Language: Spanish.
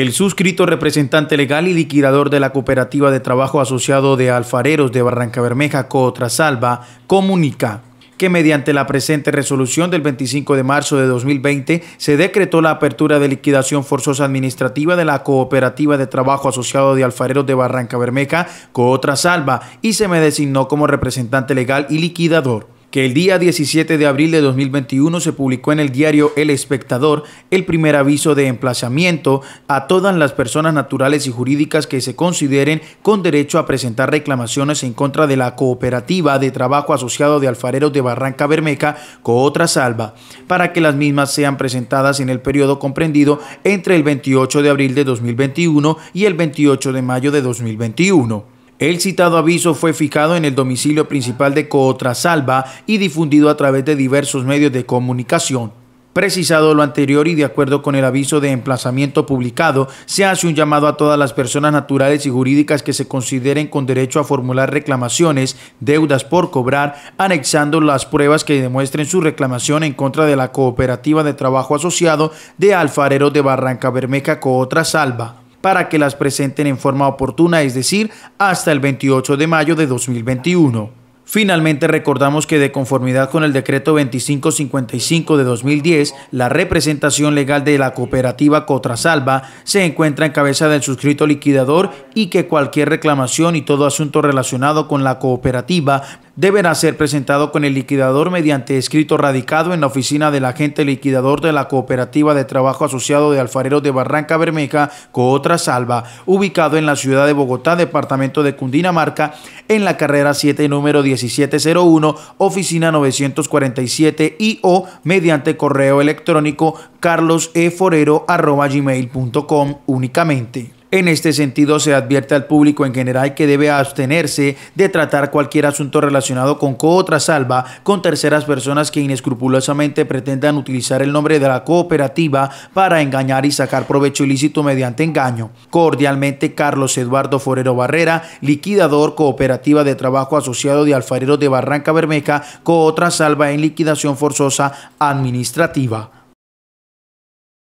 El suscrito representante legal y liquidador de la Cooperativa de Trabajo Asociado de Alfareros de Barranca Bermeja, SALVA, comunica que mediante la presente resolución del 25 de marzo de 2020 se decretó la apertura de liquidación forzosa administrativa de la Cooperativa de Trabajo Asociado de Alfareros de Barranca Bermeja, Cootra Salva, y se me designó como representante legal y liquidador que el día 17 de abril de 2021 se publicó en el diario El Espectador el primer aviso de emplazamiento a todas las personas naturales y jurídicas que se consideren con derecho a presentar reclamaciones en contra de la cooperativa de trabajo asociado de alfareros de Barranca Bermeja Cootra Salva, para que las mismas sean presentadas en el periodo comprendido entre el 28 de abril de 2021 y el 28 de mayo de 2021. El citado aviso fue fijado en el domicilio principal de Cootrasalva y difundido a través de diversos medios de comunicación. Precisado lo anterior y de acuerdo con el aviso de emplazamiento publicado, se hace un llamado a todas las personas naturales y jurídicas que se consideren con derecho a formular reclamaciones, deudas por cobrar, anexando las pruebas que demuestren su reclamación en contra de la Cooperativa de Trabajo Asociado de Alfareros de Barranca Bermeja Cootra Salva para que las presenten en forma oportuna, es decir, hasta el 28 de mayo de 2021. Finalmente recordamos que de conformidad con el decreto 2555 de 2010, la representación legal de la cooperativa Cotrasalva se encuentra en cabeza del suscrito liquidador y que cualquier reclamación y todo asunto relacionado con la cooperativa deberá ser presentado con el liquidador mediante escrito radicado en la oficina del agente liquidador de la Cooperativa de Trabajo Asociado de Alfareros de Barranca Bermeja, Cootra Salva, ubicado en la ciudad de Bogotá, departamento de Cundinamarca, en la carrera 7, número 1701, oficina 947 y o mediante correo electrónico carloseforero.com únicamente. En este sentido, se advierte al público en general que debe abstenerse de tratar cualquier asunto relacionado con Cootra Salva con terceras personas que inescrupulosamente pretendan utilizar el nombre de la cooperativa para engañar y sacar provecho ilícito mediante engaño. Cordialmente, Carlos Eduardo Forero Barrera, liquidador cooperativa de trabajo asociado de alfareros de Barranca Bermeja, Cootra Salva en liquidación forzosa administrativa.